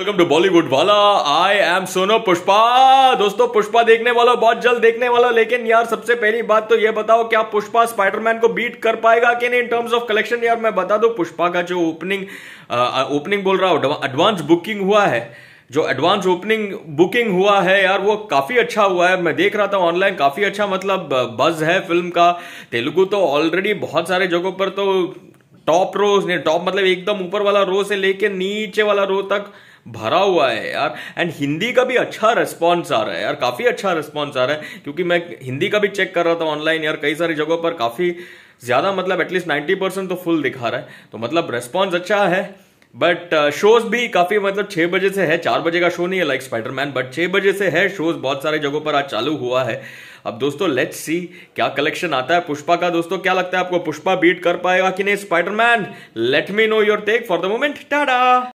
welcome to Bollywood वाला I am सोनो पुष्पा दोस्तों पुष्पा देखने वाला बहुत जल्द देखने वाला लेकिन यार सबसे पहली बात तो ये बताओ क्या पुष्पा स्पाइडरमैन को बीट कर पाएगा कि नहीं इन टर्म्स ऑफ कलेक्शन यार मैं बता दूं पुष्पा का जो ओपनिंग ओपनिंग बोल रहा हूँ एडवांस बुकिंग हुआ है जो एडवांस ओपनिंग बुकिंग हुआ है यार वो काफ़ी अच्छा हुआ है मैं देख रहा था ऑनलाइन काफ़ी अच्छा मतलब बज है फिल्म का तेलुगु तो ऑलरेडी बहुत सारे जगहों पर तो टॉप रोज उसने टॉप मतलब एकदम ऊपर वाला रो से लेके नीचे वाला रो तक भरा हुआ है यार एंड हिंदी का भी अच्छा रिस्पॉन्स आ रहा है यार काफ़ी अच्छा रिस्पॉन्स आ रहा है क्योंकि मैं हिंदी का भी चेक कर रहा था ऑनलाइन यार कई सारी जगहों पर काफ़ी ज़्यादा मतलब एटलीस्ट नाइन्टी परसेंट तो फुल दिखा रहा है तो मतलब रेस्पॉन्स अच्छा है बट शोज uh, भी काफ़ी मतलब छह बजे से है चार बजे का शो नहीं है लाइक स्पाइडरमैन बट छह बजे से है शोज बहुत सारे जगहों पर आज चालू हुआ है अब दोस्तों लेट्स सी क्या कलेक्शन आता है पुष्पा का दोस्तों क्या लगता है आपको पुष्पा बीट कर पाएगा कि नहीं Spiderman let me know your take for the moment Tata